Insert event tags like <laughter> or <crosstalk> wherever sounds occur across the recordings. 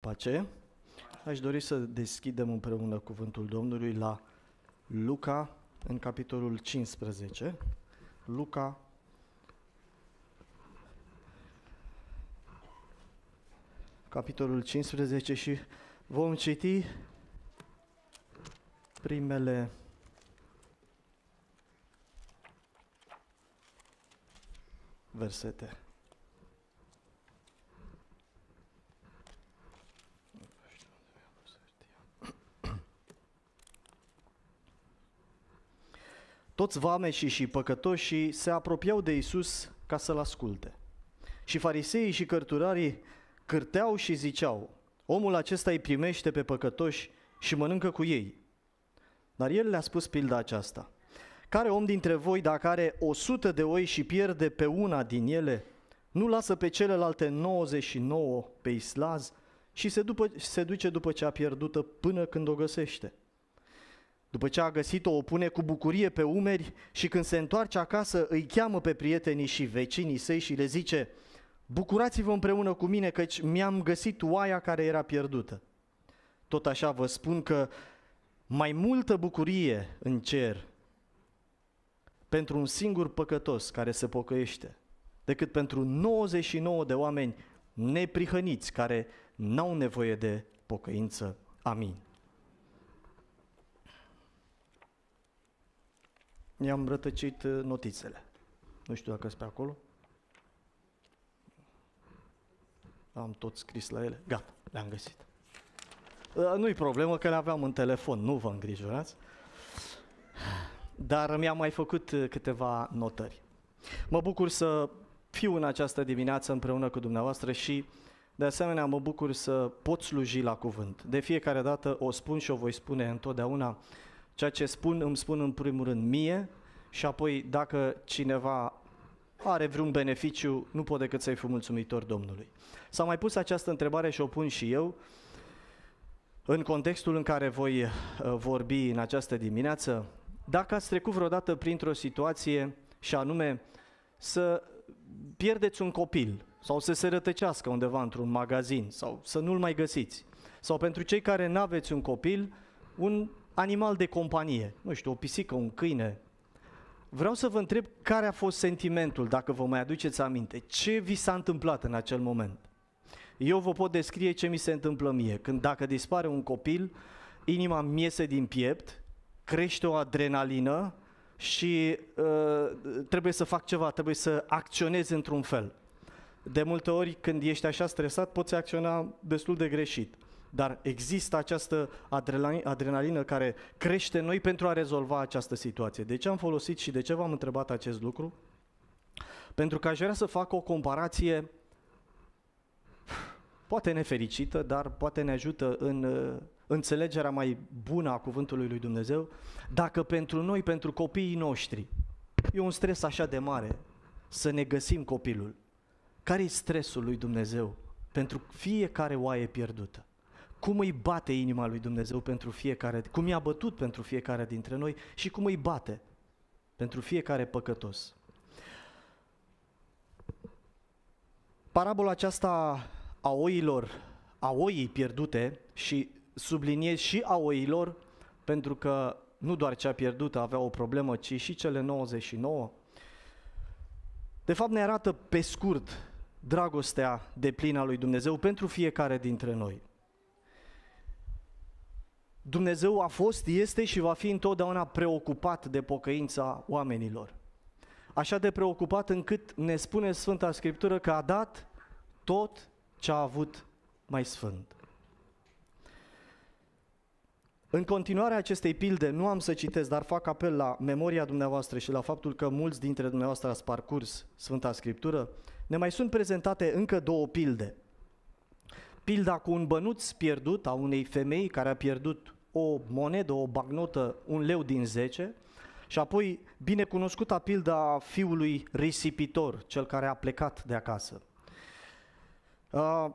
Pace. Aș dori să deschidem împreună cuvântul Domnului la Luca, în capitolul 15. Luca, capitolul 15 și vom citi primele versete. Toți vameșii și păcătoșii se apropiau de Isus ca să-L asculte. Și fariseii și cărturarii cârteau și ziceau, omul acesta îi primește pe păcătoși și mănâncă cu ei. Dar el le-a spus pilda aceasta. Care om dintre voi, dacă are o sută de oi și pierde pe una din ele, nu lasă pe celelalte 99 pe islaz și se, după, se duce după cea pierdută până când o găsește?' După ce a găsit-o, o pune cu bucurie pe umeri și când se întoarce acasă îi cheamă pe prietenii și vecinii săi și le zice Bucurați-vă împreună cu mine căci mi-am găsit oaia care era pierdută. Tot așa vă spun că mai multă bucurie în cer pentru un singur păcătos care se pocăiește decât pentru 99 de oameni neprihăniți care n-au nevoie de pocăință. Amin. ne am rătăcit uh, notițele. Nu știu dacă sunt pe acolo. Am tot scris la ele. Gata, le-am găsit. Uh, nu-i problemă că le aveam în telefon, nu vă îngrijorați. Dar mi-am mai făcut uh, câteva notări. Mă bucur să fiu în această dimineață împreună cu dumneavoastră și de asemenea mă bucur să pot sluji la cuvânt. De fiecare dată o spun și o voi spune întotdeauna Ceea ce spun, îmi spun în primul rând mie și apoi dacă cineva are vreun beneficiu, nu pot decât să-i fiu mulțumitor Domnului. S-a mai pus această întrebare și o pun și eu în contextul în care voi uh, vorbi în această dimineață. Dacă ați trecut vreodată printr-o situație și anume să pierdeți un copil sau să se rătăcească undeva într-un magazin sau să nu-l mai găsiți sau pentru cei care nu aveți un copil, un animal de companie, nu știu, o pisică, un câine. Vreau să vă întreb care a fost sentimentul, dacă vă mai aduceți aminte. Ce vi s-a întâmplat în acel moment? Eu vă pot descrie ce mi se întâmplă mie. Când dacă dispare un copil, inima mi iese din piept, crește o adrenalină și uh, trebuie să fac ceva, trebuie să acționez într-un fel. De multe ori când ești așa stresat poți acționa destul de greșit dar există această adrenalină care crește noi pentru a rezolva această situație. De ce am folosit și de ce v-am întrebat acest lucru? Pentru că aș vrea să fac o comparație poate nefericită, dar poate ne ajută în uh, înțelegerea mai bună a cuvântului lui Dumnezeu, dacă pentru noi, pentru copiii noștri, e un stres așa de mare să ne găsim copilul, care e stresul lui Dumnezeu pentru fiecare oaie pierdută? cum îi bate inima lui Dumnezeu pentru fiecare, cum i-a bătut pentru fiecare dintre noi și cum îi bate pentru fiecare păcătos. Parabola aceasta a oilor, a oii pierdute și subliniez și a oilor pentru că nu doar cea pierdută avea o problemă, ci și cele 99. De fapt ne arată pe scurt dragostea de plină a lui Dumnezeu pentru fiecare dintre noi. Dumnezeu a fost, este și va fi întotdeauna preocupat de pocăința oamenilor. Așa de preocupat încât ne spune Sfânta Scriptură că a dat tot ce a avut mai sfânt. În continuarea acestei pilde, nu am să citesc, dar fac apel la memoria dumneavoastră și la faptul că mulți dintre dumneavoastră ați parcurs Sfânta Scriptură, ne mai sunt prezentate încă două pilde. Pilda cu un bănuț pierdut a unei femei care a pierdut o monedă, o bagnotă, un leu din 10 și apoi binecunoscuta pilda fiului risipitor, cel care a plecat de acasă. Uh,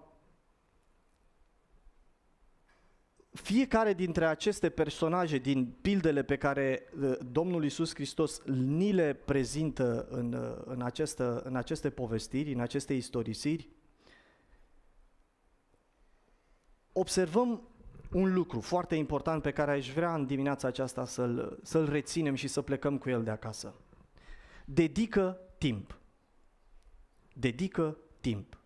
fiecare dintre aceste personaje din pildele pe care uh, Domnul Isus Hristos ni le prezintă în, uh, în, această, în aceste povestiri, în aceste istorisiri, observăm un lucru foarte important pe care aș vrea în dimineața aceasta să-l, să-l reținem și să plecăm cu el de acasă. Dedică timp. Dedică timp.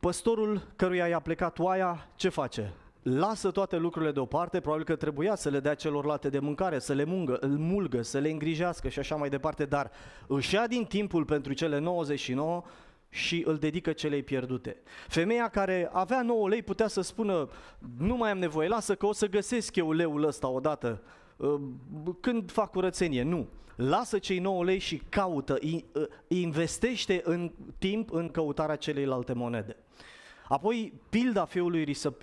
Păstorul căruia i-a plecat oaia, ce face? Lasă toate lucrurile deoparte, probabil că trebuia să le dea celorlalte de mâncare, să le mungă, îl mulgă, să le îngrijească și așa mai departe, dar își ia din timpul pentru cele 99 și îl dedică celei pierdute. Femeia care avea 9 lei putea să spună nu mai am nevoie, lasă că o să găsesc eu leul ăsta odată uh, când fac curățenie. Nu. Lasă cei 9 lei și caută, uh, investește în timp în căutarea celeilalte monede. Apoi, pilda fiului uh,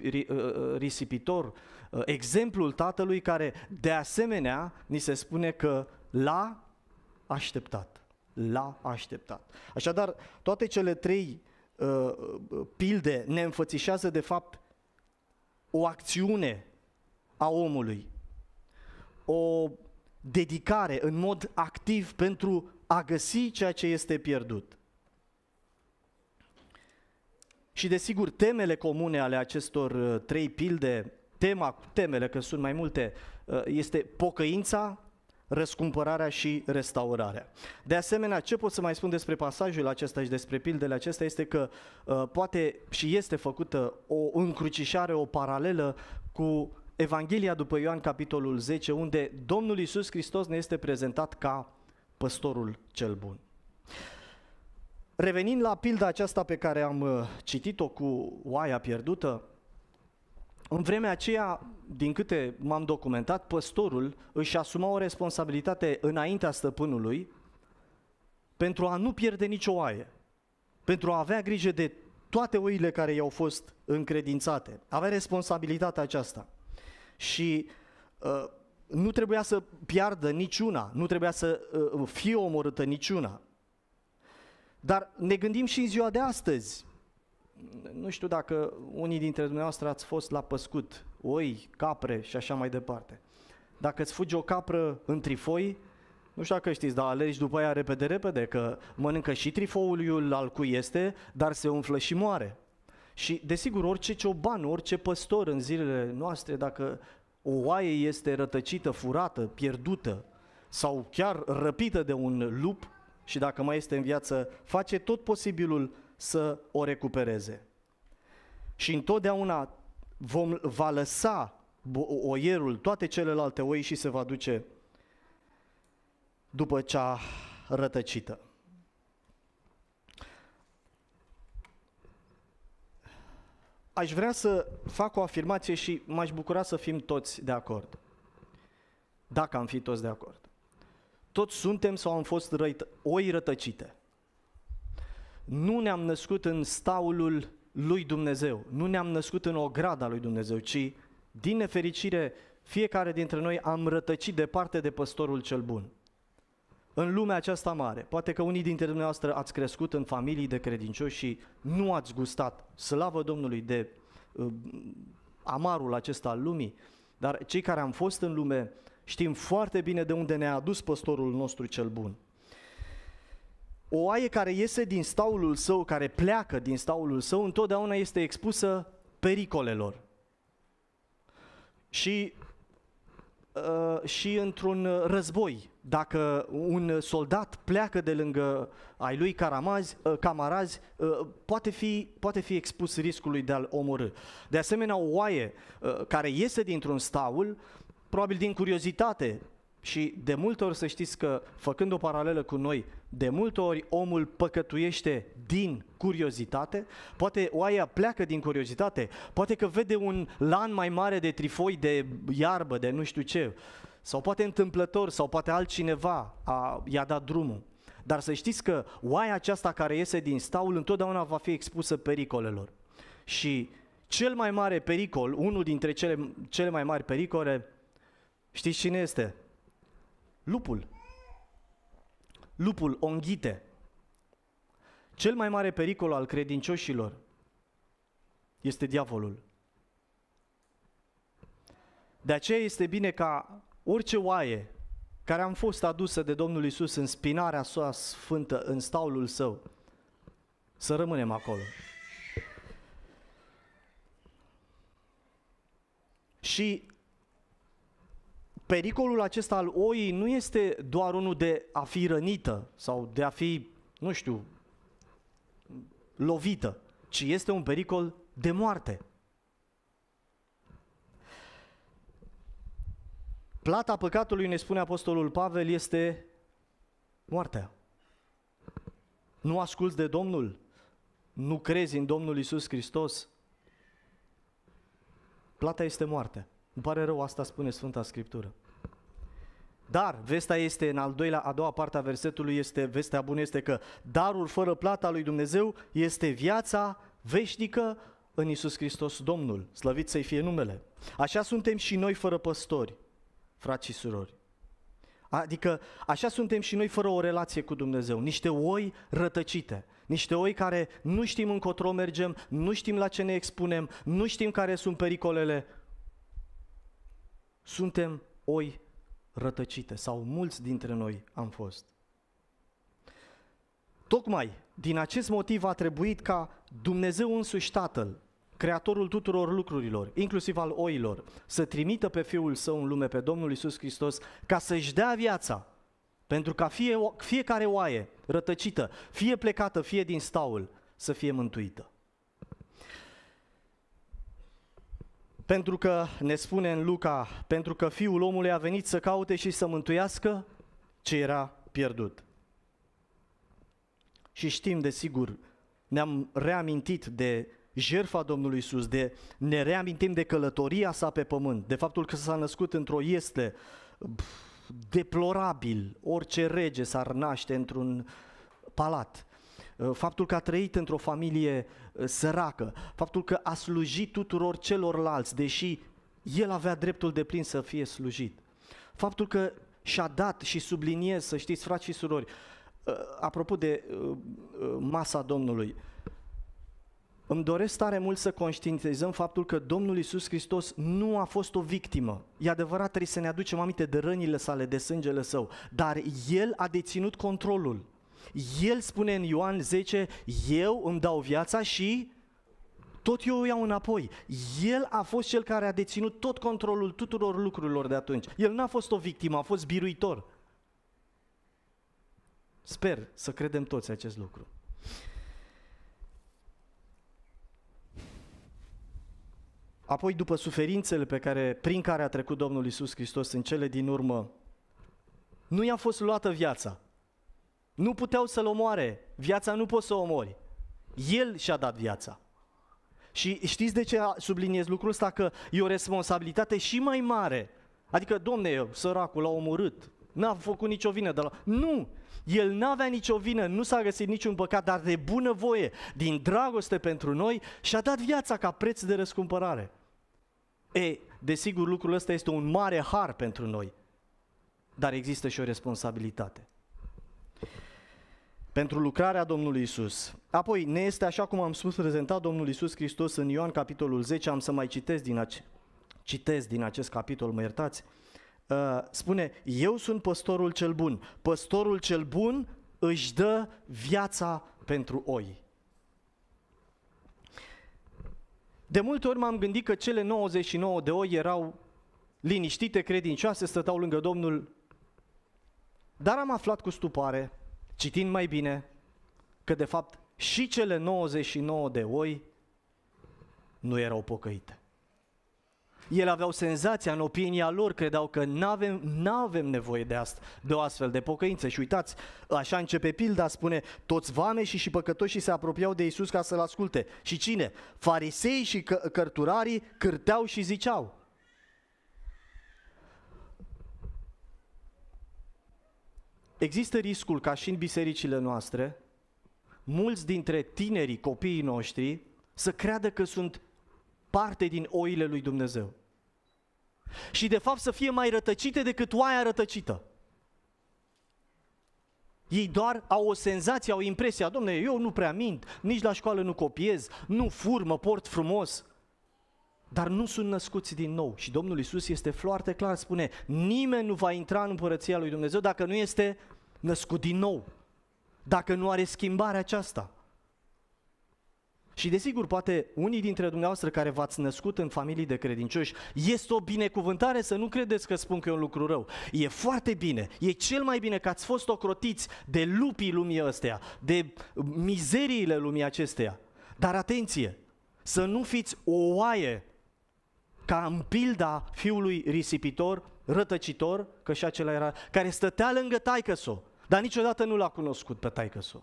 risipitor, exemplul tatălui care, de asemenea, ni se spune că l-a așteptat l-a așteptat. Așadar, toate cele trei uh, pilde ne înfățișează de fapt o acțiune a omului, o dedicare în mod activ pentru a găsi ceea ce este pierdut. Și desigur, temele comune ale acestor uh, trei pilde, tema, temele că sunt mai multe, uh, este pocăința, răscumpărarea și restaurarea. De asemenea, ce pot să mai spun despre pasajul acesta și despre pildele acestea este că uh, poate și este făcută o încrucișare, o paralelă cu Evanghelia după Ioan capitolul 10, unde Domnul Isus Hristos ne este prezentat ca păstorul cel bun. Revenind la pilda aceasta pe care am uh, citit-o cu oaia pierdută, în vremea aceea, din câte m-am documentat, păstorul își asuma o responsabilitate înaintea stăpânului pentru a nu pierde nicio oaie, pentru a avea grijă de toate oile care i-au fost încredințate. Avea responsabilitatea aceasta. Și uh, nu trebuia să piardă niciuna, nu trebuia să uh, fie omorâtă niciuna. Dar ne gândim și în ziua de astăzi nu știu dacă unii dintre dumneavoastră ați fost la păscut, oi, capre și așa mai departe. Dacă îți fugi o capră în trifoi, nu știu dacă știți, dar alegi după ea repede-repede, că mănâncă și trifoiul al cui este, dar se umflă și moare. Și desigur, orice cioban, orice păstor în zilele noastre, dacă o oaie este rătăcită, furată, pierdută sau chiar răpită de un lup și dacă mai este în viață, face tot posibilul să o recupereze. Și întotdeauna vom, va lăsa oierul, toate celelalte oi și se va duce după cea rătăcită. Aș vrea să fac o afirmație și m-aș bucura să fim toți de acord. Dacă am fi toți de acord. Toți suntem sau am fost răit- oi rătăcite nu ne-am născut în staulul lui Dumnezeu, nu ne-am născut în ograda lui Dumnezeu, ci din nefericire fiecare dintre noi am rătăcit departe de păstorul cel bun. În lumea aceasta mare, poate că unii dintre dumneavoastră ați crescut în familii de credincioși și nu ați gustat, slavă Domnului, de uh, amarul acesta al lumii, dar cei care am fost în lume știm foarte bine de unde ne-a adus păstorul nostru cel bun – o oaie care iese din staulul său, care pleacă din staulul său, întotdeauna este expusă pericolelor. Și, uh, și într-un război, dacă un soldat pleacă de lângă ai lui caramazi, uh, camarazi, uh, poate fi, poate fi expus riscului de a-l omorâ. De asemenea, o oaie uh, care iese dintr-un staul, probabil din curiozitate, și de multe ori să știți că, făcând o paralelă cu noi, de multe ori omul păcătuiește din curiozitate, poate oaia pleacă din curiozitate, poate că vede un lan mai mare de trifoi, de iarbă, de nu știu ce, sau poate întâmplător, sau poate altcineva a, i-a dat drumul. Dar să știți că oaia aceasta care iese din staul întotdeauna va fi expusă pericolelor. Și cel mai mare pericol, unul dintre cele, cele mai mari pericole, știți cine este? Lupul. Lupul o înghite. Cel mai mare pericol al credincioșilor este diavolul. De aceea este bine ca orice oaie care am fost adusă de Domnul Isus în spinarea sa sfântă, în staulul său, să rămânem acolo. Și pericolul acesta al oii nu este doar unul de a fi rănită sau de a fi, nu știu, lovită, ci este un pericol de moarte. Plata păcatului, ne spune Apostolul Pavel, este moartea. Nu asculți de Domnul, nu crezi în Domnul Isus Hristos. Plata este moartea. Îmi pare rău, asta spune Sfânta Scriptură. Dar vestea este în al doilea, a doua parte a versetului este vestea bună este că darul fără plata lui Dumnezeu este viața veșnică în Isus Hristos Domnul. Slăvit să-i fie numele. Așa suntem și noi fără păstori, frați și surori. Adică așa suntem și noi fără o relație cu Dumnezeu, niște oi rătăcite, niște oi care nu știm încotro mergem, nu știm la ce ne expunem, nu știm care sunt pericolele suntem oi rătăcite sau mulți dintre noi am fost. Tocmai din acest motiv a trebuit ca Dumnezeu însuși Tatăl, creatorul tuturor lucrurilor, inclusiv al oilor, să trimită pe Fiul Său în lume, pe Domnul Isus Hristos, ca să-și dea viața, pentru ca fie, fiecare oaie rătăcită, fie plecată, fie din staul, să fie mântuită. Pentru că ne spune în Luca, pentru că Fiul omului a venit să caute și să mântuiască ce era pierdut. Și știm de sigur, ne-am reamintit de jertfa Domnului Isus, de ne reamintim de călătoria sa pe pământ, de faptul că s-a născut într-o este deplorabil, orice rege s-ar naște într-un palat. Uh, faptul că a trăit într-o familie uh, săracă, faptul că a slujit tuturor celorlalți, deși el avea dreptul de plin să fie slujit. Faptul că și-a dat și subliniez, să știți, frați și surori, uh, apropo de masa Domnului, îmi doresc tare mult să conștientizăm faptul că Domnul Isus Hristos nu a fost o victimă. E adevărat, trebuie să ne aducem aminte de rănile sale, de sângele său, dar El a deținut controlul. El spune în Ioan 10, eu îmi dau viața și tot eu o iau înapoi. El a fost cel care a deținut tot controlul tuturor lucrurilor de atunci. El n-a fost o victimă, a fost biruitor. Sper să credem toți acest lucru. Apoi, după suferințele pe care, prin care a trecut Domnul Isus Hristos în cele din urmă, nu i-a fost luată viața, nu puteau să-l omoare. Viața nu poți să o omori. El și-a dat viața. Și știți de ce subliniez lucrul ăsta? Că e o responsabilitate și mai mare. Adică, domne, săracul l-a omorât, n-a făcut nicio vină de la... Nu! El n-avea nicio vină, nu s-a găsit niciun păcat, dar de bună voie, din dragoste pentru noi, și-a dat viața ca preț de răscumpărare. E, desigur, lucrul ăsta este un mare har pentru noi, dar există și o responsabilitate pentru lucrarea Domnului Isus. Apoi ne este, așa cum am spus, prezentat Domnul Isus Hristos în Ioan capitolul 10, am să mai citesc din, ace- citesc din acest capitol, mă iertați, uh, spune, eu sunt păstorul cel bun, păstorul cel bun își dă viața pentru oi. De multe ori m-am gândit că cele 99 de oi erau liniștite, credincioase, stăteau lângă Domnul, dar am aflat cu stupare citind mai bine că de fapt și cele 99 de oi nu erau pocăite. Ele aveau senzația, în opinia lor, credeau că nu avem avem nevoie de, asta, de o astfel de pocăință. Și uitați, așa începe pilda, spune, toți vame și păcătoșii se apropiau de Isus ca să-L asculte. Și cine? Farisei și cărturarii cârteau și ziceau. Există riscul ca și în bisericile noastre, mulți dintre tinerii, copiii noștri, să creadă că sunt parte din oile lui Dumnezeu. Și de fapt să fie mai rătăcite decât oaia rătăcită. Ei doar au o senzație, au impresia, domnule, eu nu prea mint, nici la școală nu copiez, nu fur, mă port frumos. Dar nu sunt născuți din nou. Și Domnul Isus este foarte clar, spune, nimeni nu va intra în împărăția lui Dumnezeu dacă nu este născut din nou. Dacă nu are schimbarea aceasta. Și desigur, poate unii dintre dumneavoastră care v-ați născut în familii de credincioși, este o binecuvântare să nu credeți că spun că e un lucru rău. E foarte bine, e cel mai bine că ați fost ocrotiți de lupii lumii ăsteia, de mizeriile lumii acesteia. Dar atenție, să nu fiți o oaie ca în pilda fiului risipitor, rătăcitor, că și acela era, care stătea lângă -so, dar niciodată nu l-a cunoscut pe -so.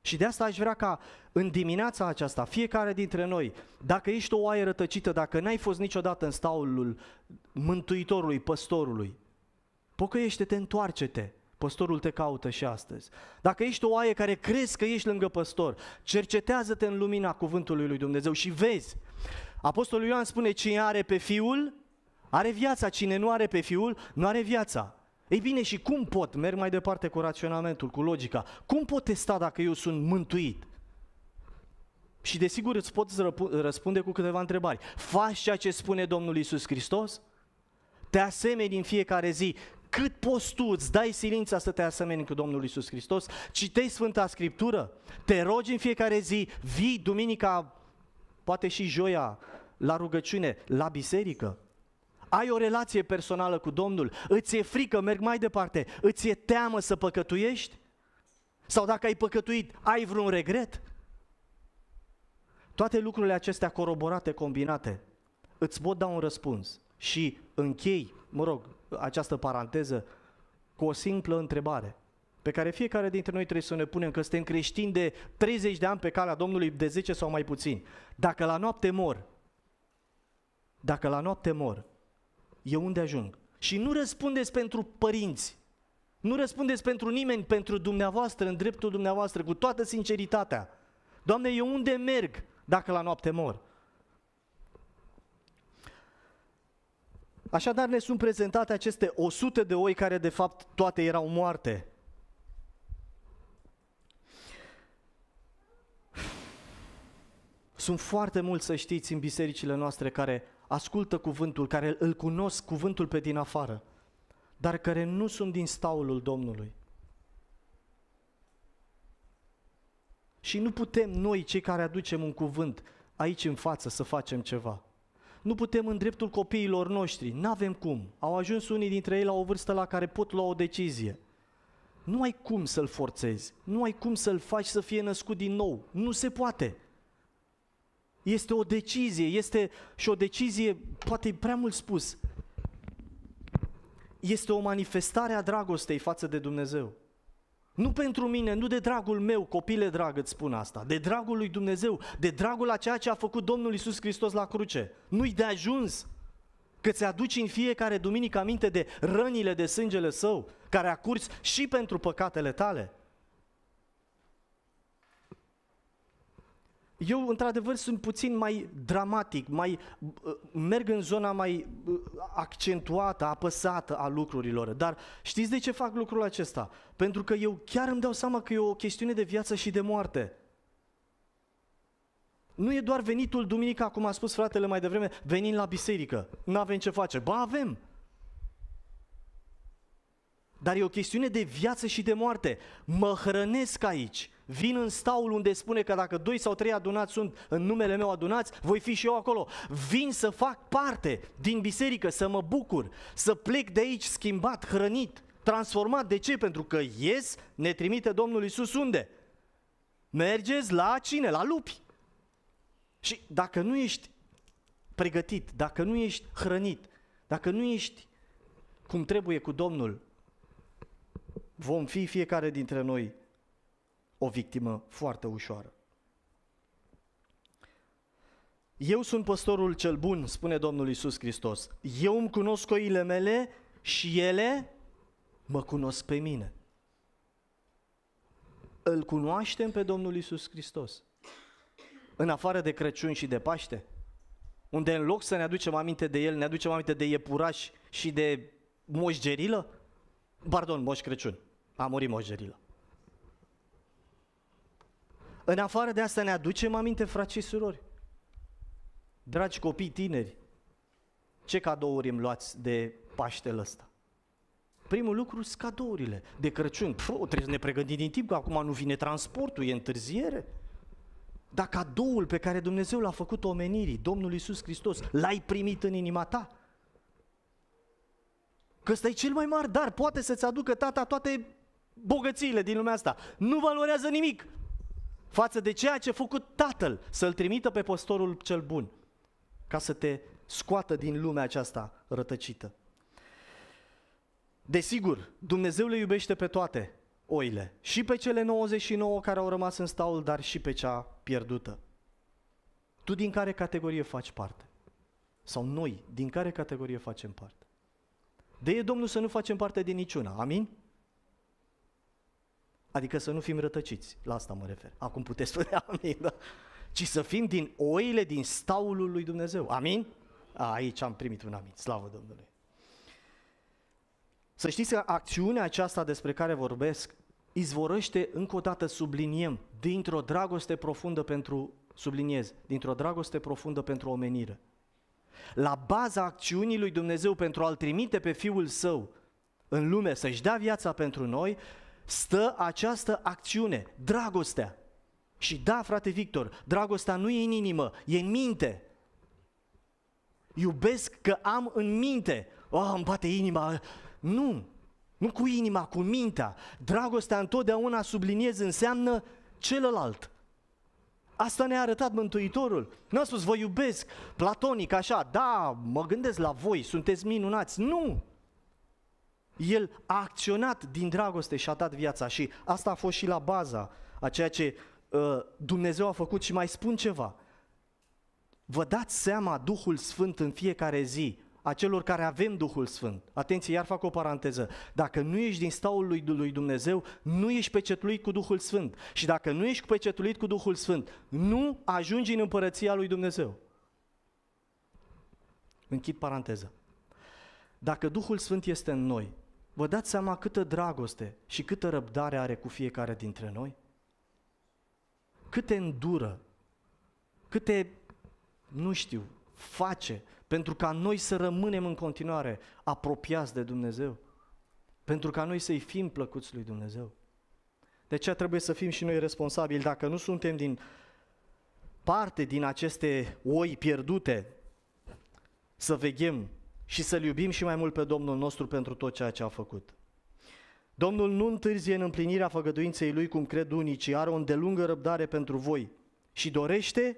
Și de asta aș vrea ca în dimineața aceasta, fiecare dintre noi, dacă ești o oaie rătăcită, dacă n-ai fost niciodată în staulul mântuitorului, păstorului, pocăiește-te, întoarce-te, Păstorul te caută și astăzi. Dacă ești o oaie care crezi că ești lângă păstor, cercetează-te în lumina cuvântului lui Dumnezeu și vezi Apostolul Ioan spune, cine are pe fiul, are viața, cine nu are pe fiul, nu are viața. Ei bine, și cum pot, merg mai departe cu raționamentul, cu logica, cum pot testa dacă eu sunt mântuit? Și desigur îți pot răspunde cu câteva întrebări. Faci ceea ce spune Domnul Isus Hristos? Te asemeni în fiecare zi cât poți tu, îți dai silința să te asemeni cu Domnul Isus Hristos, citești Sfânta Scriptură, te rogi în fiecare zi, vii duminica poate și joia, la rugăciune, la biserică. Ai o relație personală cu Domnul, îți e frică, merg mai departe, îți e teamă să păcătuiești? Sau dacă ai păcătuit, ai vreun regret? Toate lucrurile acestea coroborate, combinate, îți pot da un răspuns și închei, mă rog, această paranteză cu o simplă întrebare pe care fiecare dintre noi trebuie să ne punem că suntem creștini de 30 de ani pe calea Domnului, de 10 sau mai puțin. Dacă la noapte mor, dacă la noapte mor, eu unde ajung? Și nu răspundeți pentru părinți, nu răspundeți pentru nimeni, pentru dumneavoastră, în dreptul dumneavoastră, cu toată sinceritatea. Doamne, eu unde merg dacă la noapte mor? Așadar ne sunt prezentate aceste 100 de oi care de fapt toate erau moarte. Sunt foarte mulți, să știți, în bisericile noastre care ascultă cuvântul, care îl cunosc cuvântul pe din afară, dar care nu sunt din staulul Domnului. Și nu putem noi, cei care aducem un cuvânt aici în față, să facem ceva. Nu putem în dreptul copiilor noștri, nu avem cum. Au ajuns unii dintre ei la o vârstă la care pot lua o decizie. Nu ai cum să-l forțezi, nu ai cum să-l faci să fie născut din nou, nu se poate este o decizie, este și o decizie, poate prea mult spus, este o manifestare a dragostei față de Dumnezeu. Nu pentru mine, nu de dragul meu, copile drag, îți spun asta, de dragul lui Dumnezeu, de dragul a ceea ce a făcut Domnul Isus Hristos la cruce. Nu-i de ajuns că ți-aduci în fiecare duminică aminte de rănile de sângele său, care a curs și pentru păcatele tale. Eu, într-adevăr, sunt puțin mai dramatic, mai uh, merg în zona mai uh, accentuată, apăsată a lucrurilor. Dar știți de ce fac lucrul acesta? Pentru că eu chiar îmi dau seama că e o chestiune de viață și de moarte. Nu e doar venitul duminica, cum a spus fratele mai devreme, venim la biserică. Nu avem ce face. Ba, avem. Dar e o chestiune de viață și de moarte. Mă hrănesc aici Vin în staul unde spune că dacă doi sau trei adunați sunt în numele meu adunați, voi fi și eu acolo. Vin să fac parte din biserică, să mă bucur, să plec de aici schimbat, hrănit, transformat. De ce? Pentru că ies, ne trimite Domnul Isus unde? Mergeți la cine? La lupi. Și dacă nu ești pregătit, dacă nu ești hrănit, dacă nu ești cum trebuie cu Domnul, vom fi fiecare dintre noi o victimă foarte ușoară. Eu sunt păstorul cel bun, spune Domnul Isus Hristos. Eu îmi cunosc oile mele și ele mă cunosc pe mine. Îl cunoaștem pe Domnul Isus Hristos. În afară de Crăciun și de Paște, unde în loc să ne aducem aminte de El, ne aducem aminte de iepurași și de moșgerilă, pardon, moș Crăciun, a murit moșgerilă. În afară de asta ne aducem aminte, frați și surori. Dragi copii tineri, ce cadouri îmi luați de Paștele ăsta? Primul lucru sunt cadourile de Crăciun. Pf, trebuie să ne pregătim din timp, că acum nu vine transportul, e întârziere. Dar cadoul pe care Dumnezeu l-a făcut omenirii, Domnul Iisus Hristos, l-ai primit în inima ta. Că ăsta e cel mai mare dar, poate să-ți aducă tata toate bogățiile din lumea asta. Nu valorează nimic față de ceea ce a făcut tatăl, să-l trimită pe păstorul cel bun, ca să te scoată din lumea aceasta rătăcită. Desigur, Dumnezeu le iubește pe toate oile, și pe cele 99 care au rămas în staul, dar și pe cea pierdută. Tu din care categorie faci parte? Sau noi, din care categorie facem parte? De e Domnul să nu facem parte din niciuna, amin? Adică să nu fim rătăciți, la asta mă refer. Acum puteți <laughs> spune amin, da? Ci să fim din oile, din staulul lui Dumnezeu. Amin? A, aici am primit un amin, slavă Domnului. Să știți că acțiunea aceasta despre care vorbesc izvorăște, încă o dată subliniem, dintr-o dragoste profundă pentru, subliniez, dintr-o dragoste profundă pentru omenire. La baza acțiunii lui Dumnezeu pentru a-L trimite pe Fiul Său în lume să-și dea viața pentru noi, stă această acțiune, dragostea. Și da, frate Victor, dragostea nu e în inimă, e în minte. Iubesc că am în minte. Oh, îmi bate inima. Nu, nu cu inima, cu mintea. Dragostea întotdeauna, subliniez, înseamnă celălalt. Asta ne-a arătat Mântuitorul. Nu a spus, vă iubesc platonic, așa, da, mă gândesc la voi, sunteți minunați. Nu! El a acționat din dragoste și a dat viața și asta a fost și la baza a ceea ce uh, Dumnezeu a făcut și mai spun ceva. Vă dați seama Duhul Sfânt în fiecare zi a celor care avem Duhul Sfânt. Atenție, iar fac o paranteză. Dacă nu ești din staul lui, lui Dumnezeu, nu ești pecetuit cu Duhul Sfânt. Și dacă nu ești pecetuit cu Duhul Sfânt, nu ajungi în împărăția lui Dumnezeu. Închid paranteză. Dacă Duhul Sfânt este în noi, Vă dați seama câtă dragoste și câtă răbdare are cu fiecare dintre noi? Câte îndură, câte, nu știu, face pentru ca noi să rămânem în continuare apropiați de Dumnezeu, pentru ca noi să-i fim plăcuți lui Dumnezeu. De ce trebuie să fim și noi responsabili dacă nu suntem din parte din aceste oi pierdute, să veghem și să-L iubim și mai mult pe Domnul nostru pentru tot ceea ce a făcut. Domnul nu întârzie în împlinirea făgăduinței Lui cum cred unii, ci are o îndelungă răbdare pentru voi și dorește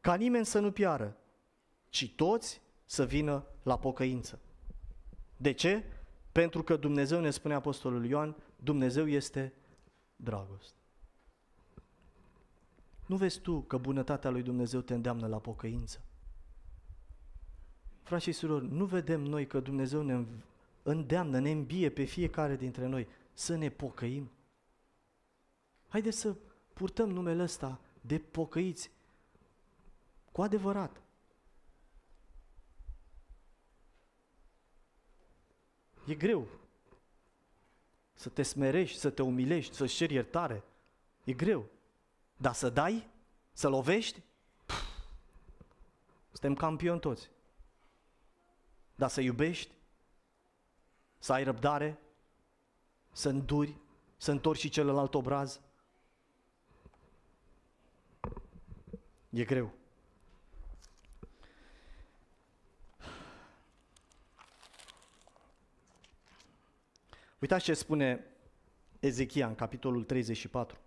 ca nimeni să nu piară, ci toți să vină la pocăință. De ce? Pentru că Dumnezeu, ne spune Apostolul Ioan, Dumnezeu este dragoste. Nu vezi tu că bunătatea lui Dumnezeu te îndeamnă la pocăință? Frați și surori, nu vedem noi că Dumnezeu ne îndeamnă, ne îmbie pe fiecare dintre noi să ne pocăim? Haideți să purtăm numele ăsta de pocăiți cu adevărat. E greu să te smerești, să te umilești, să-ți ceri iertare. E greu. Dar să dai? Să lovești? Pff. Suntem campioni toți. Dar să iubești, să ai răbdare, să înduri, să întorci și celălalt obraz. E greu. Uitați ce spune Ezechia în capitolul 34.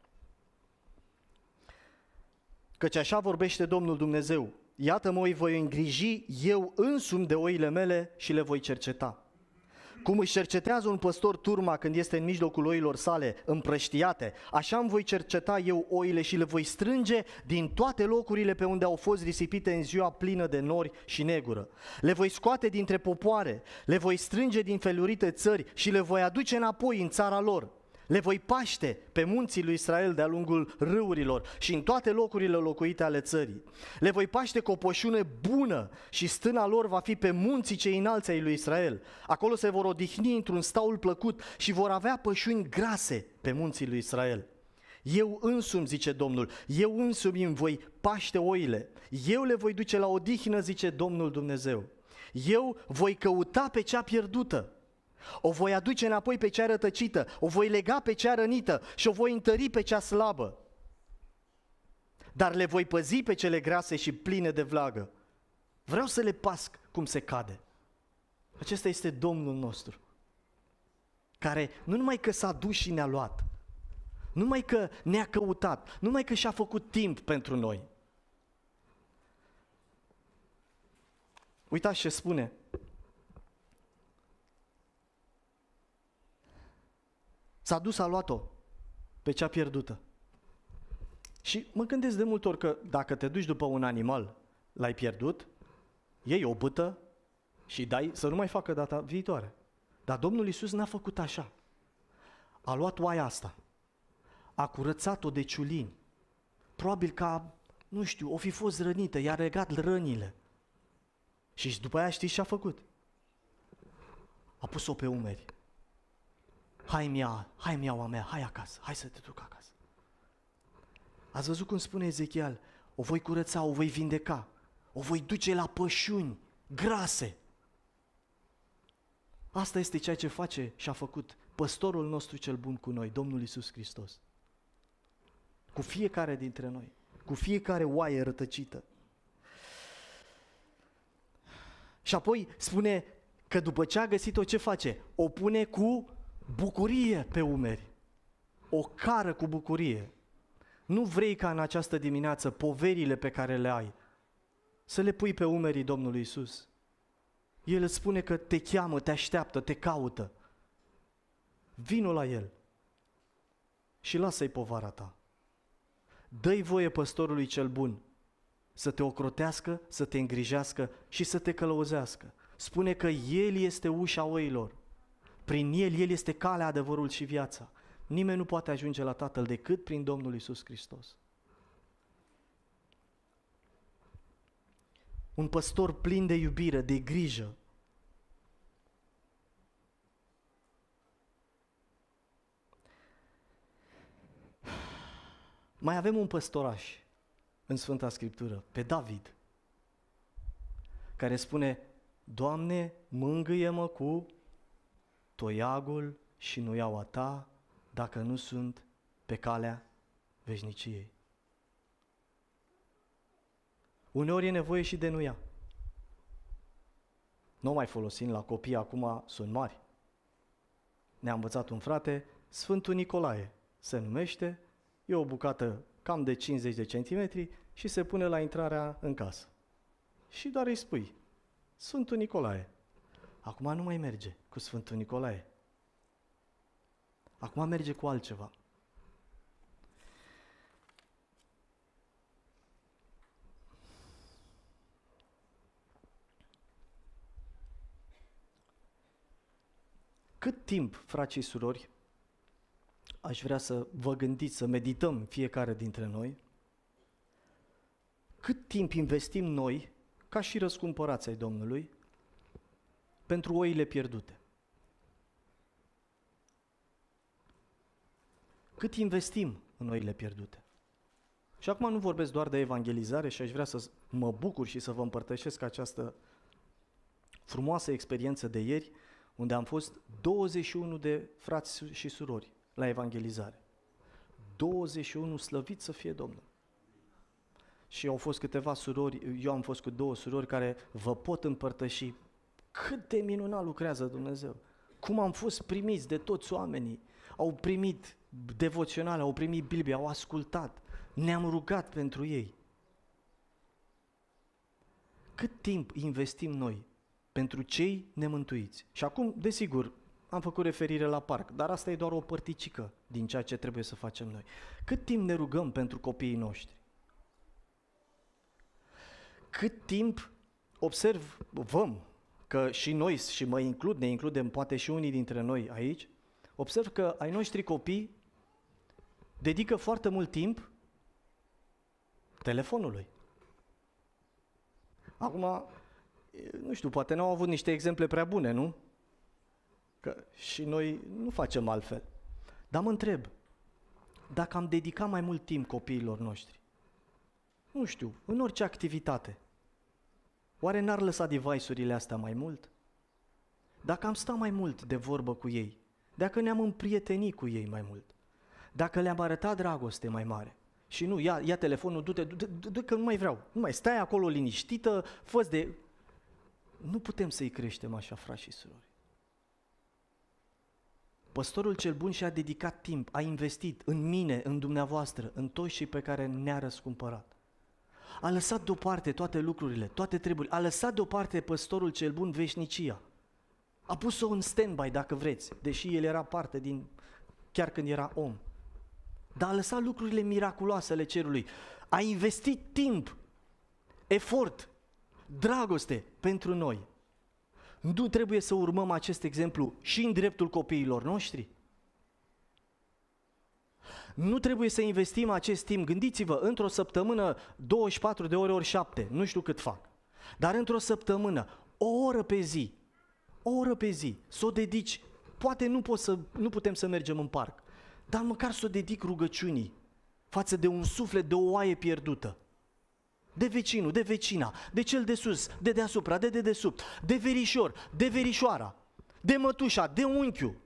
Căci așa vorbește Domnul Dumnezeu, iată mă, îi voi îngriji eu însumi de oile mele și le voi cerceta. Cum își cercetează un păstor turma când este în mijlocul oilor sale împrăștiate, așa îmi voi cerceta eu oile și le voi strânge din toate locurile pe unde au fost risipite în ziua plină de nori și negură. Le voi scoate dintre popoare, le voi strânge din felurite țări și le voi aduce înapoi în țara lor, le voi paște pe munții lui Israel de-a lungul râurilor și în toate locurile locuite ale țării. Le voi paște cu o poșune bună și stâna lor va fi pe munții cei înalți ai lui Israel. Acolo se vor odihni într-un staul plăcut și vor avea pășuni grase pe munții lui Israel. Eu însumi, zice Domnul, eu însumi îmi voi paște oile, eu le voi duce la odihnă, zice Domnul Dumnezeu. Eu voi căuta pe cea pierdută o voi aduce înapoi pe cea rătăcită, o voi lega pe cea rănită și o voi întări pe cea slabă. Dar le voi păzi pe cele grase și pline de vlagă. Vreau să le pasc cum se cade. Acesta este Domnul nostru, care nu numai că s-a dus și ne-a luat, numai că ne-a căutat, numai că și-a făcut timp pentru noi. Uitați ce spune S-a dus, a luat-o pe cea pierdută. Și mă gândesc de multe ori că dacă te duci după un animal, l-ai pierdut, iei o bâtă și dai să nu mai facă data viitoare. Dar Domnul Isus n-a făcut așa. A luat oaia asta, a curățat-o de ciulini, probabil că, nu știu, o fi fost rănită, i-a regat rănile. Și după aia știți ce a făcut? A pus-o pe umeri Hai mia, hai mia, oameni, hai acasă, hai să te duc acasă. Ați văzut cum spune Ezechiel, o voi curăța, o voi vindeca, o voi duce la pășuni grase. Asta este ceea ce face și a făcut păstorul nostru cel bun cu noi, Domnul Isus Hristos. Cu fiecare dintre noi, cu fiecare oaie rătăcită. Și apoi spune că după ce a găsit-o, ce face? O pune cu bucurie pe umeri, o cară cu bucurie. Nu vrei ca în această dimineață poverile pe care le ai să le pui pe umerii Domnului Isus. El îți spune că te cheamă, te așteaptă, te caută. Vino la El și lasă-i povara ta. Dă-i voie păstorului cel bun să te ocrotească, să te îngrijească și să te călăuzească. Spune că El este ușa oilor prin El, El este calea, adevărul și viața. Nimeni nu poate ajunge la Tatăl decât prin Domnul Isus Hristos. Un păstor plin de iubire, de grijă. Mai avem un păstoraș în Sfânta Scriptură, pe David, care spune, Doamne, mângâie-mă cu toiagul și a ta dacă nu sunt pe calea veșniciei. Uneori e nevoie și de nuia. Nu mai folosim la copii, acum sunt mari. Ne-a învățat un frate, Sfântul Nicolae se numește, e o bucată cam de 50 de centimetri și se pune la intrarea în casă. Și doar îi spui, Sfântul Nicolae, Acum nu mai merge cu Sfântul Nicolae. Acum merge cu altceva. Cât timp, frați și surori, aș vrea să vă gândiți, să medităm fiecare dintre noi, cât timp investim noi, ca și răscumpărați ai Domnului, pentru oile pierdute. Cât investim în oile pierdute? Și acum nu vorbesc doar de evangelizare și aș vrea să mă bucur și să vă împărtășesc această frumoasă experiență de ieri, unde am fost 21 de frați și surori la evangelizare. 21 slăvit să fie Domnul. Și au fost câteva surori, eu am fost cu două surori care vă pot împărtăși cât de minunat lucrează Dumnezeu. Cum am fost primiți de toți oamenii. Au primit devoționale, au primit Biblia, au ascultat. Ne-am rugat pentru ei. Cât timp investim noi pentru cei nemântuiți? Și acum, desigur, am făcut referire la parc, dar asta e doar o părticică din ceea ce trebuie să facem noi. Cât timp ne rugăm pentru copiii noștri? Cât timp observăm că și noi, și mă includ, ne includem poate și unii dintre noi aici, observ că ai noștri copii dedică foarte mult timp telefonului. Acum, nu știu, poate n-au avut niște exemple prea bune, nu? Că și noi nu facem altfel. Dar mă întreb, dacă am dedicat mai mult timp copiilor noștri, nu știu, în orice activitate, Oare n-ar lăsa device-urile astea mai mult? Dacă am sta mai mult de vorbă cu ei, dacă ne-am împrietenit cu ei mai mult, dacă le-am arătat dragoste mai mare, și nu, ia, ia telefonul, du-te, du-te, du-te, că nu mai vreau. Nu mai stai acolo liniștită, fă de... Nu putem să-i creștem așa, frați și surori. Păstorul cel bun și-a dedicat timp, a investit în mine, în dumneavoastră, în toți cei pe care ne-a răscumpărat. A lăsat deoparte toate lucrurile, toate treburile. A lăsat deoparte păstorul cel bun veșnicia. A pus-o în stand-by, dacă vreți, deși el era parte din... chiar când era om. Dar a lăsat lucrurile miraculoase ale cerului. A investit timp, efort, dragoste pentru noi. Nu trebuie să urmăm acest exemplu și în dreptul copiilor noștri? Nu trebuie să investim acest timp. Gândiți-vă, într-o săptămână, 24 de ore ori 7, nu știu cât fac, dar într-o săptămână, o oră pe zi, o oră pe zi, să o dedici. Poate nu, pot să, nu putem să mergem în parc, dar măcar să o dedic rugăciunii față de un suflet de o oaie pierdută. De vecinul, de vecina, de cel de sus, de deasupra, de dedesubt, de verișor, de verișoara, de mătușa, de unchiul,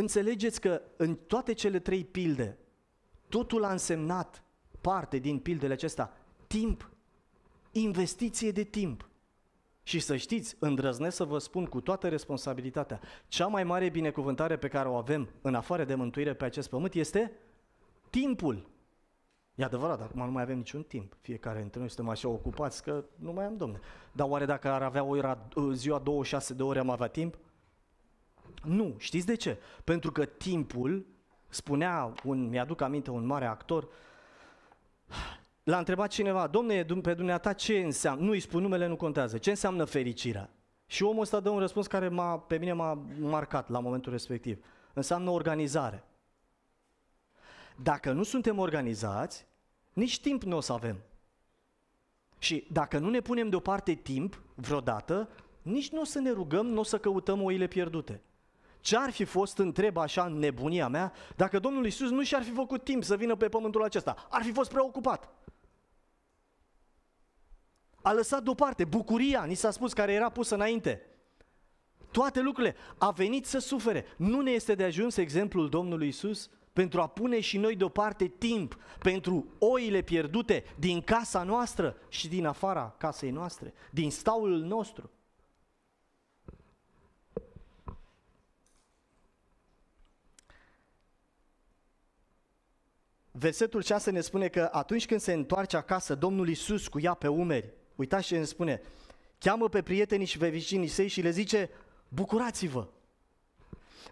Înțelegeți că în toate cele trei pilde, totul a însemnat parte din pildele acesta, timp, investiție de timp. Și să știți, îndrăznesc să vă spun cu toată responsabilitatea, cea mai mare binecuvântare pe care o avem în afară de mântuire pe acest pământ este timpul. E adevărat, acum nu mai avem niciun timp. Fiecare dintre noi suntem așa ocupați că nu mai am, domne. Dar oare dacă ar avea o ziua 26 de ore am avea timp? Nu, știți de ce? Pentru că timpul, spunea un, mi-aduc aminte, un mare actor, l-a întrebat cineva, domne, pe dumneata ce înseamnă, nu îi spun numele, nu contează, ce înseamnă fericirea? Și omul ăsta dă un răspuns care m-a, pe mine m-a marcat la momentul respectiv. Înseamnă organizare. Dacă nu suntem organizați, nici timp nu o să avem. Și dacă nu ne punem deoparte timp vreodată, nici nu o să ne rugăm, nu o să căutăm oile pierdute ce ar fi fost, întreb așa, în nebunia mea, dacă Domnul Isus nu și-ar fi făcut timp să vină pe pământul acesta? Ar fi fost preocupat. A lăsat deoparte bucuria, ni s-a spus, care era pusă înainte. Toate lucrurile. A venit să sufere. Nu ne este de ajuns exemplul Domnului Isus? pentru a pune și noi deoparte timp pentru oile pierdute din casa noastră și din afara casei noastre, din staul nostru. Versetul 6 ne spune că atunci când se întoarce acasă, Domnul Isus cu ea pe umeri, uitați ce ne spune, cheamă pe prietenii și pe vicinii săi și le zice, bucurați-vă!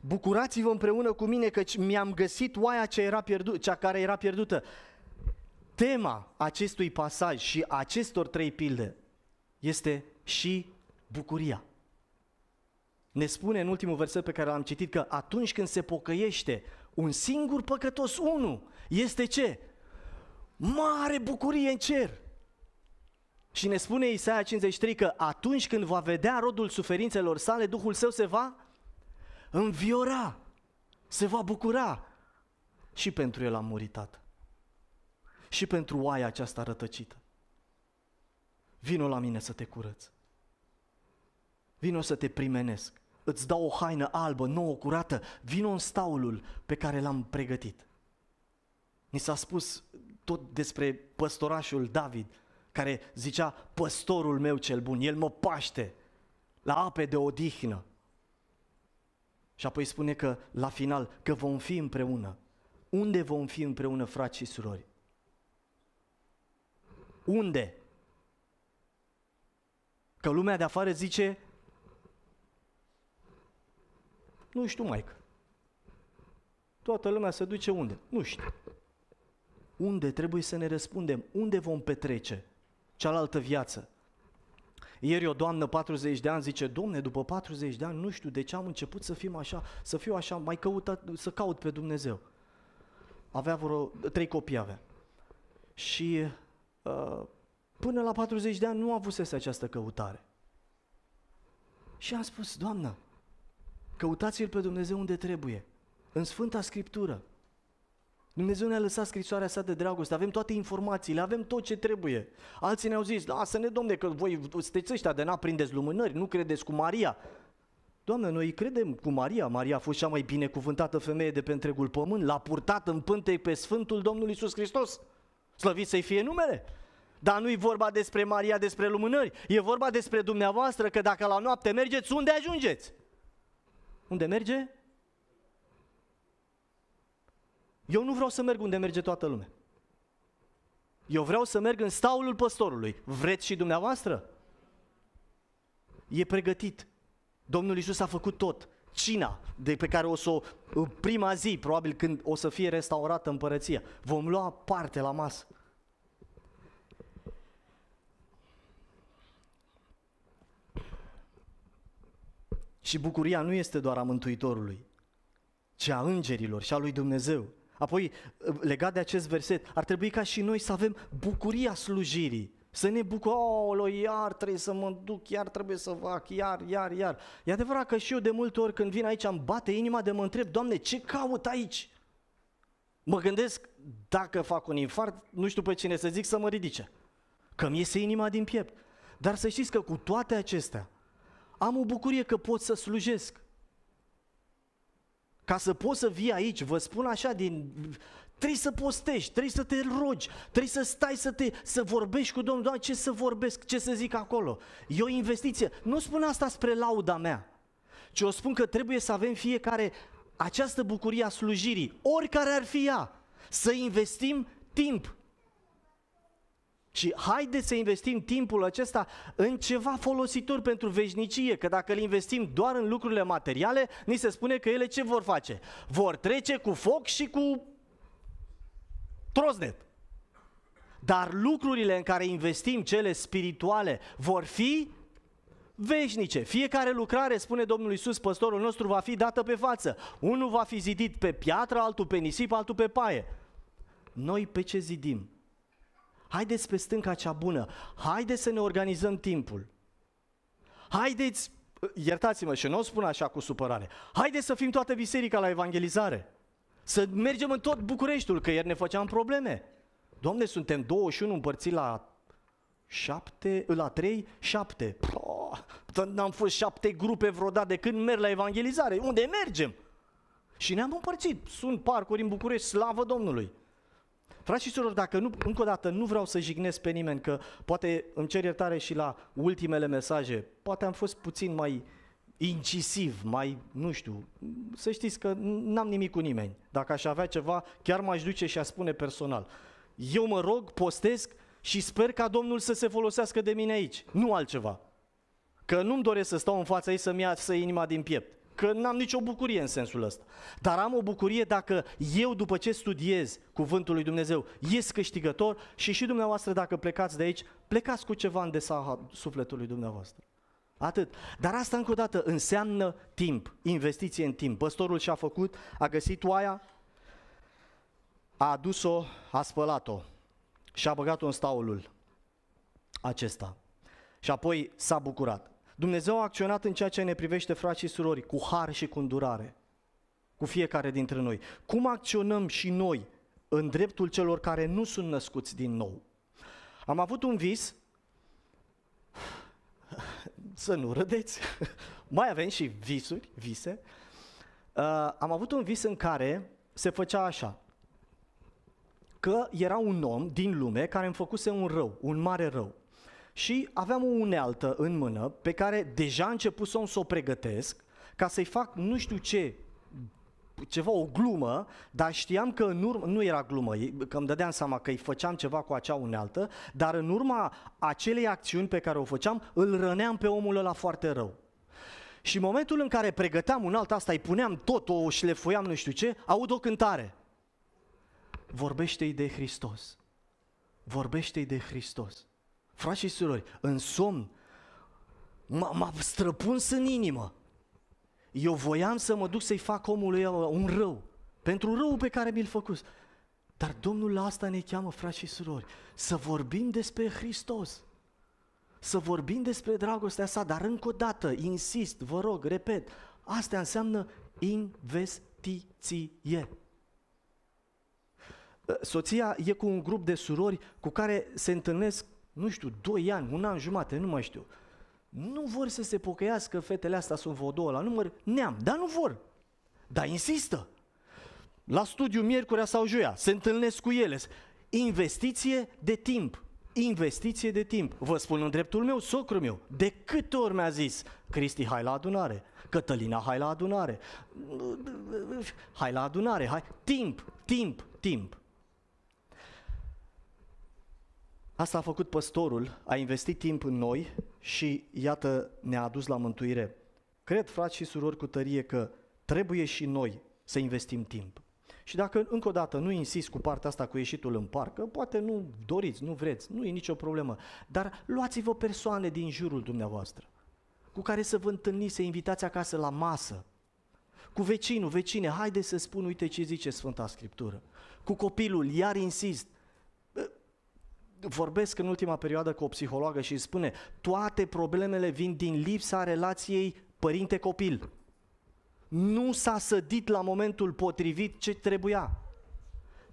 Bucurați-vă împreună cu mine că mi-am găsit oaia ce era pierdu- cea care era pierdută. Tema acestui pasaj și acestor trei pilde este și bucuria. Ne spune în ultimul verset pe care l-am citit că atunci când se pocăiește, un singur păcătos, unul, este ce? Mare bucurie în cer. Și ne spune Isaia 53 că atunci când va vedea rodul suferințelor sale, Duhul Său se va înviora, se va bucura. Și pentru el a murit tată. Și pentru oaia aceasta rătăcită. Vino la mine să te curăț. Vino să te primenesc îți dau o haină albă, nouă, curată, vin în staulul pe care l-am pregătit. Ni s-a spus tot despre păstorașul David, care zicea, păstorul meu cel bun, el mă paște la ape de odihnă. Și apoi spune că la final, că vom fi împreună. Unde vom fi împreună, frați și surori? Unde? Că lumea de afară zice, nu știu, maică. Toată lumea se duce unde? Nu știu. Unde trebuie să ne răspundem? Unde vom petrece cealaltă viață? Ieri o doamnă 40 de ani zice, domne, după 40 de ani nu știu de ce am început să fim așa, să fiu așa, mai căutat, să caut pe Dumnezeu. Avea vreo, trei copii avea. Și uh, până la 40 de ani nu avusese această căutare. Și am spus, doamnă, Căutați-L pe Dumnezeu unde trebuie, în Sfânta Scriptură. Dumnezeu ne-a lăsat scrisoarea sa de dragoste, avem toate informațiile, avem tot ce trebuie. Alții ne-au zis, să ne domne, că voi sunteți ăștia de n-aprindeți lumânări, nu credeți cu Maria. Doamne, noi credem cu Maria. Maria a fost cea mai binecuvântată femeie de pe întregul pământ. L-a purtat în pântei pe Sfântul Domnul Iisus Hristos. Slăvit să-i fie numele! Dar nu-i vorba despre Maria, despre lumânări. E vorba despre dumneavoastră, că dacă la noapte mergeți, unde ajungeți? Unde merge? Eu nu vreau să merg unde merge toată lumea. Eu vreau să merg în staulul păstorului. Vreți și dumneavoastră? E pregătit. Domnul Iisus a făcut tot. Cina de pe care o să o, prima zi, probabil când o să fie restaurată împărăția, vom lua parte la masă. Și bucuria nu este doar a Mântuitorului, ci a îngerilor și a lui Dumnezeu. Apoi, legat de acest verset, ar trebui ca și noi să avem bucuria slujirii. Să ne bucurăm, oh, iar trebuie să mă duc, iar trebuie să fac, iar, iar, iar. E adevărat că și eu de multe ori când vin aici îmi bate inima de mă întreb, Doamne, ce caut aici? Mă gândesc, dacă fac un infart, nu știu pe cine să zic să mă ridice. Că mi iese inima din piept. Dar să știți că cu toate acestea, am o bucurie că pot să slujesc. Ca să poți să vii aici, vă spun așa, din, trebuie să postești, trebuie să te rogi, trebuie să stai să, te, să vorbești cu Domnul, Doamne, ce să vorbesc, ce să zic acolo. E o investiție. Nu spun asta spre lauda mea, ci o spun că trebuie să avem fiecare această bucurie a slujirii, oricare ar fi ea, să investim timp și haideți să investim timpul acesta în ceva folositor pentru veșnicie, că dacă îl investim doar în lucrurile materiale, ni se spune că ele ce vor face? Vor trece cu foc și cu trosnet. Dar lucrurile în care investim, cele spirituale, vor fi veșnice. Fiecare lucrare, spune Domnul Isus, păstorul nostru, va fi dată pe față. Unul va fi zidit pe piatră, altul pe nisip, altul pe paie. Noi pe ce zidim? haideți pe stânca cea bună, haideți să ne organizăm timpul. Haideți, iertați-mă și nu o spun așa cu supărare, haideți să fim toată biserica la evangelizare. Să mergem în tot Bucureștiul, că ieri ne făceam probleme. Doamne, suntem 21 împărțit la 7, la 3, 7. N-am fost șapte grupe vreodată de când merg la evangelizare. Unde mergem? Și ne-am împărțit. Sunt parcuri în București, slavă Domnului. Frați și surori, dacă nu, încă o dată nu vreau să jignesc pe nimeni, că poate îmi cer iertare și la ultimele mesaje, poate am fost puțin mai incisiv, mai, nu știu, să știți că n-am nimic cu nimeni. Dacă aș avea ceva, chiar m-aș duce și a spune personal. Eu mă rog, postesc și sper ca Domnul să se folosească de mine aici, nu altceva. Că nu-mi doresc să stau în fața ei să-mi iasă inima din piept că n-am nicio bucurie în sensul ăsta. Dar am o bucurie dacă eu, după ce studiez cuvântul lui Dumnezeu, ies câștigător și și dumneavoastră, dacă plecați de aici, plecați cu ceva în desaha sufletului dumneavoastră. Atât. Dar asta încă o dată înseamnă timp, investiție în timp. Păstorul și-a făcut, a găsit oaia, a adus-o, a spălat-o și a băgat-o în staulul acesta. Și apoi s-a bucurat. Dumnezeu a acționat în ceea ce ne privește, frați și surori, cu har și cu îndurare, cu fiecare dintre noi. Cum acționăm și noi în dreptul celor care nu sunt născuți din nou? Am avut un vis, <sighs> să nu râdeți, <laughs> mai avem și visuri, vise. Uh, am avut un vis în care se făcea așa, că era un om din lume care îmi făcuse un rău, un mare rău și aveam o unealtă în mână pe care deja începusem să o pregătesc ca să-i fac nu știu ce ceva, o glumă, dar știam că în urmă, nu era glumă, că îmi dădeam seama că îi făceam ceva cu acea unealtă, dar în urma acelei acțiuni pe care o făceam, îl răneam pe omul ăla foarte rău. Și în momentul în care pregăteam unealta asta, îi puneam tot, o șlefuiam nu știu ce, aud o cântare. Vorbește-i de Hristos. Vorbește-i de Hristos. Frați și surori, în somn m-a străpuns în inimă. Eu voiam să mă duc să-i fac omului un rău, pentru răul pe care mi-l făcut. Dar Domnul la asta ne cheamă, frați și surori, să vorbim despre Hristos, să vorbim despre dragostea sa, dar încă o dată, insist, vă rog, repet, asta înseamnă investiție. Soția e cu un grup de surori cu care se întâlnesc nu știu, doi ani, un an jumate, nu mai știu. Nu vor să se pocăiască fetele astea, sunt vreo două la număr, neam, dar nu vor. Dar insistă. La studiu miercurea sau joia, se întâlnesc cu ele. Investiție de timp. Investiție de timp. Vă spun în dreptul meu, socrul meu, de câte ori mi-a zis Cristi, hai la adunare, Cătălina, hai la adunare, hai la adunare, hai, timp, timp, timp. Asta a făcut păstorul, a investit timp în noi și iată ne-a adus la mântuire. Cred, frați și surori, cu tărie că trebuie și noi să investim timp. Și dacă încă o dată nu insist cu partea asta cu ieșitul în parc, poate nu doriți, nu vreți, nu e nicio problemă, dar luați-vă persoane din jurul dumneavoastră cu care să vă întâlniți, să invitați acasă la masă, cu vecinul, vecine, haide să spun, uite ce zice Sfânta Scriptură. Cu copilul, iar insist, vorbesc în ultima perioadă cu o psihologă și îi spune toate problemele vin din lipsa relației părinte-copil. Nu s-a sădit la momentul potrivit ce trebuia.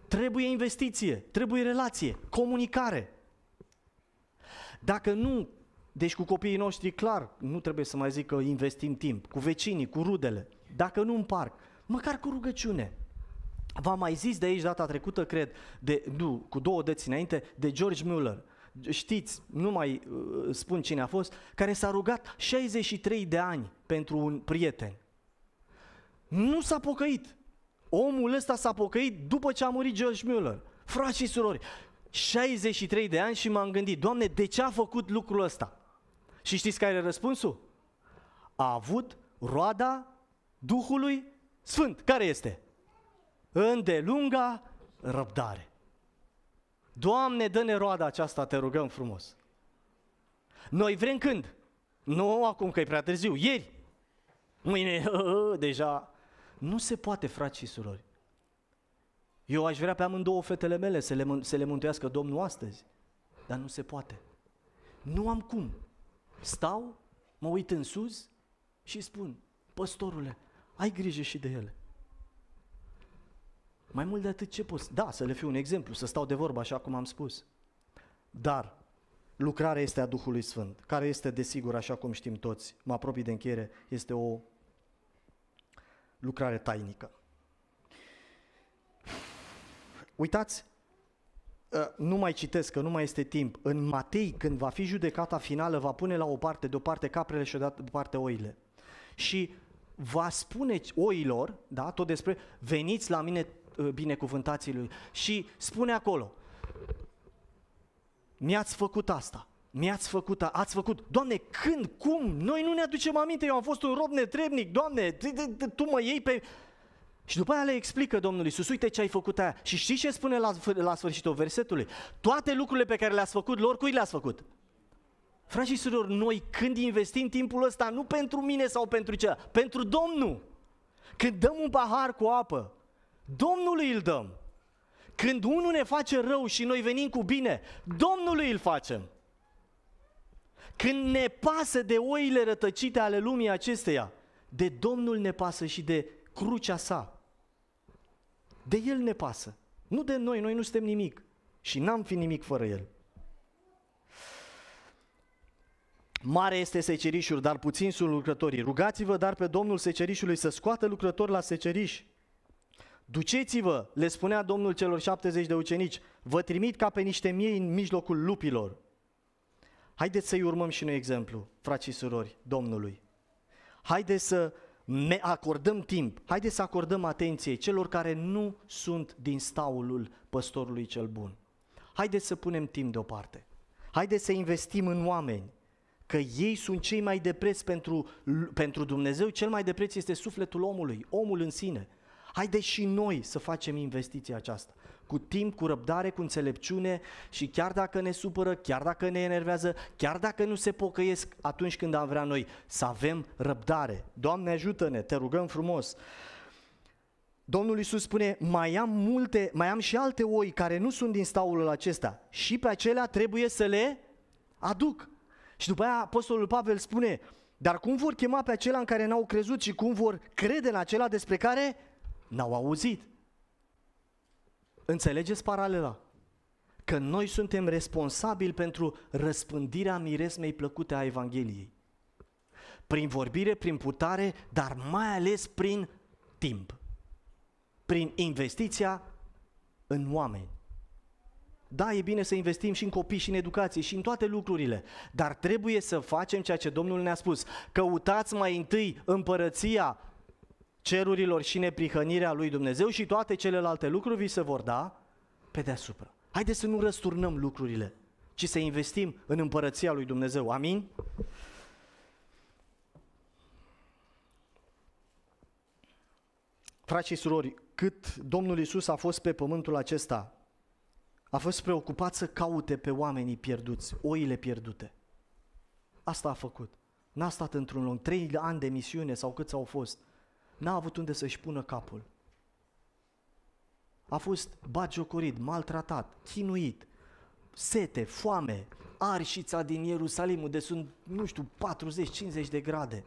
Trebuie investiție, trebuie relație, comunicare. Dacă nu, deci cu copiii noștri, clar, nu trebuie să mai zic că investim timp, cu vecinii, cu rudele, dacă nu în parc, măcar cu rugăciune, V-am mai zis de aici data trecută, cred, de, nu, cu două dăți înainte, de George Mueller. Știți, nu mai uh, spun cine a fost, care s-a rugat 63 de ani pentru un prieten. Nu s-a pocăit. Omul ăsta s-a pocăit după ce a murit George Mueller. Frați și surori, 63 de ani și m-am gândit, Doamne, de ce a făcut lucrul ăsta? Și știți care e răspunsul? A avut roada Duhului Sfânt. Care este? îndelunga răbdare. Doamne, dă-ne roada aceasta, te rugăm frumos. Noi vrem când? Nu acum că e prea târziu, ieri. Mâine, <laughs> ă, ă, deja. Nu se poate, frați și surori. Eu aș vrea pe amândouă fetele mele să le, să le mântuiască Domnul astăzi, dar nu se poate. Nu am cum. Stau, mă uit în sus și spun, păstorule, ai grijă și de ele. Mai mult de atât ce poți? Da, să le fiu un exemplu, să stau de vorbă așa cum am spus. Dar lucrarea este a Duhului Sfânt, care este desigur, așa cum știm toți, mă apropii de încheiere, este o lucrare tainică. Uitați, ă, nu mai citesc, că nu mai este timp. În Matei, când va fi judecata finală, va pune la o parte, parte caprele și o parte oile. Și va spune oilor, da, tot despre, veniți la mine Uh, binecuvântații lui. Și spune acolo, mi-ați făcut asta, mi-ați făcut, a, ați făcut, Doamne, când, cum, noi nu ne aducem aminte, eu am fost un rob netrebnic, Doamne, tu mă iei pe... Și după aia le explică Domnul Iisus, uite ce ai făcut aia. Și știi ce spune la, la sfârșitul versetului? Toate lucrurile pe care le-ați făcut lor, cui le-ați făcut? Frați și surori, noi când investim timpul ăsta, nu pentru mine sau pentru ce, pentru Domnul. Când dăm un pahar cu apă, Domnului îl dăm. Când unul ne face rău și noi venim cu bine, Domnului îl facem. Când ne pasă de oile rătăcite ale lumii acesteia, de Domnul ne pasă și de crucea sa. De El ne pasă, nu de noi, noi nu suntem nimic și n-am fi nimic fără El. Mare este secerișul, dar puțin sunt lucrătorii. Rugați-vă dar pe Domnul secerișului să scoată lucrători la seceriși Duceți-vă, le spunea Domnul celor 70 de ucenici, vă trimit ca pe niște miei în mijlocul lupilor. Haideți să-i urmăm și noi exemplu, frați și surori, Domnului. Haideți să ne acordăm timp, haideți să acordăm atenție celor care nu sunt din staulul păstorului cel bun. Haideți să punem timp deoparte. Haideți să investim în oameni, că ei sunt cei mai depreți pentru, pentru Dumnezeu, cel mai depreț este sufletul omului, omul în sine. Haideți și noi să facem investiția aceasta. Cu timp, cu răbdare, cu înțelepciune și chiar dacă ne supără, chiar dacă ne enervează, chiar dacă nu se pocăiesc atunci când am vrea noi, să avem răbdare. Doamne ajută-ne, te rugăm frumos. Domnul Iisus spune, mai am multe, mai am și alte oi care nu sunt din staulul acesta și pe acelea trebuie să le aduc. Și după aia Apostolul Pavel spune, dar cum vor chema pe acela în care n-au crezut și cum vor crede în acela despre care N-au auzit. Înțelegeți paralela? Că noi suntem responsabili pentru răspândirea miresmei plăcute a Evangheliei. Prin vorbire, prin putare, dar mai ales prin timp. Prin investiția în oameni. Da, e bine să investim și în copii, și în educație, și în toate lucrurile, dar trebuie să facem ceea ce Domnul ne-a spus. Căutați mai întâi împărăția cerurilor și neprihănirea lui Dumnezeu și toate celelalte lucruri vi se vor da pe deasupra. Haideți să nu răsturnăm lucrurile, ci să investim în împărăția lui Dumnezeu. Amin? Frați și surori, cât Domnul Isus a fost pe pământul acesta, a fost preocupat să caute pe oamenii pierduți, oile pierdute. Asta a făcut. N-a stat într-un lung, trei ani de misiune sau câți au fost n-a avut unde să-și pună capul. A fost bagiocorit, maltratat, chinuit, sete, foame, arșița din Ierusalim, unde sunt, nu știu, 40-50 de grade.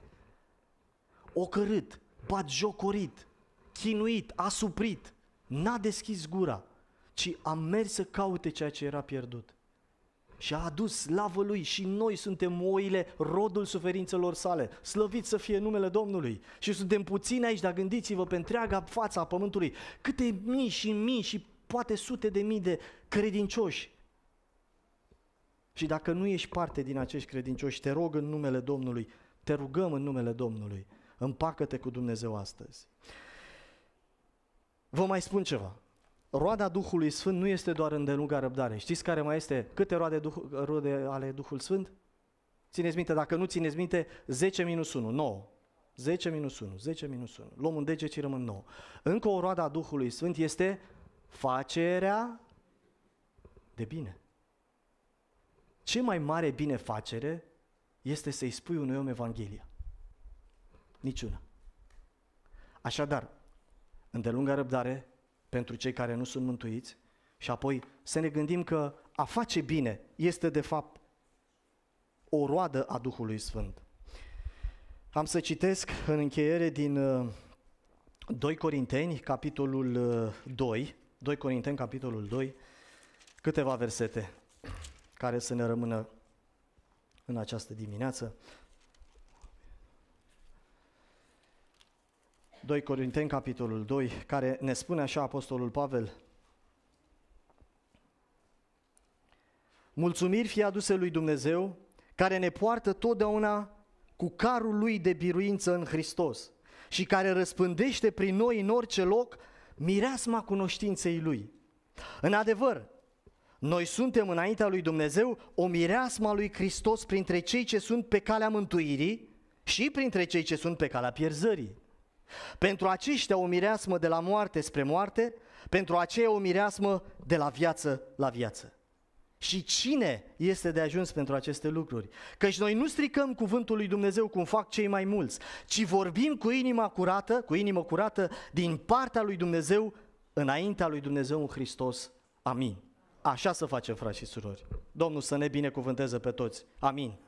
Ocărât, bagiocorit, chinuit, asuprit, n-a deschis gura, ci a mers să caute ceea ce era pierdut și a adus slavă lui și noi suntem oile, rodul suferințelor sale. Slăvit să fie numele Domnului. Și suntem puțini aici, dar gândiți-vă pe întreaga fața a pământului, câte mii și mii și poate sute de mii de credincioși. Și dacă nu ești parte din acești credincioși, te rog în numele Domnului, te rugăm în numele Domnului, împacă-te cu Dumnezeu astăzi. Vă mai spun ceva roada Duhului Sfânt nu este doar îndelunga răbdare. Știți care mai este? Câte roade, Duh, roade ale Duhul Sfânt? Țineți minte, dacă nu țineți minte, 10 minus 1, 9. 10 minus 1, 10 minus 1. Luăm un deget și rămân 9. Încă o roadă a Duhului Sfânt este facerea de bine. Ce mai mare binefacere este să-i spui unui om Evanghelia? Niciuna. Așadar, îndelungă răbdare, pentru cei care nu sunt mântuiți și apoi să ne gândim că a face bine este de fapt o roadă a Duhului Sfânt. Am să citesc în încheiere din 2 uh, Corinteni, capitolul 2, uh, 2 Corinteni, capitolul 2, câteva versete care să ne rămână în această dimineață. 2 Corinteni, capitolul 2, care ne spune așa Apostolul Pavel. Mulțumiri fie aduse lui Dumnezeu, care ne poartă totdeauna cu carul lui de biruință în Hristos și care răspândește prin noi în orice loc mireasma cunoștinței lui. În adevăr, noi suntem înaintea lui Dumnezeu o mireasma lui Hristos printre cei ce sunt pe calea mântuirii și printre cei ce sunt pe calea pierzării. Pentru aceștia o mireasmă de la moarte spre moarte, pentru aceia o mireasmă de la viață la viață. Și cine este de ajuns pentru aceste lucruri? Căci noi nu stricăm cuvântul lui Dumnezeu cum fac cei mai mulți, ci vorbim cu inima curată, cu inimă curată din partea lui Dumnezeu, înaintea lui Dumnezeu în Hristos. Amin. Așa să facem, frați și surori. Domnul să ne binecuvânteze pe toți. Amin.